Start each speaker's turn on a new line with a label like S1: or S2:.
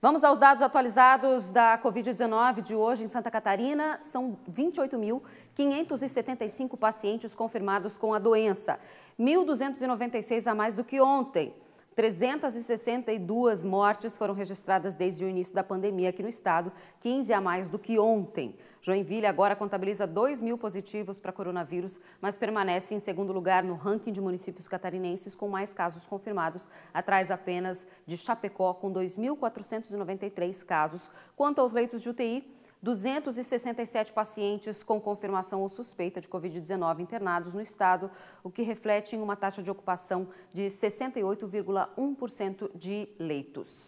S1: Vamos aos dados atualizados da Covid-19 de hoje em Santa Catarina. São 28.575 pacientes confirmados com a doença, 1.296 a mais do que ontem. 362 mortes foram registradas desde o início da pandemia aqui no estado, 15 a mais do que ontem. Joinville agora contabiliza 2 mil positivos para coronavírus, mas permanece em segundo lugar no ranking de municípios catarinenses com mais casos confirmados, atrás apenas de Chapecó, com 2.493 casos. Quanto aos leitos de UTI, 267 pacientes com confirmação ou suspeita de Covid-19 internados no estado, o que reflete em uma taxa de ocupação de 68,1% de leitos.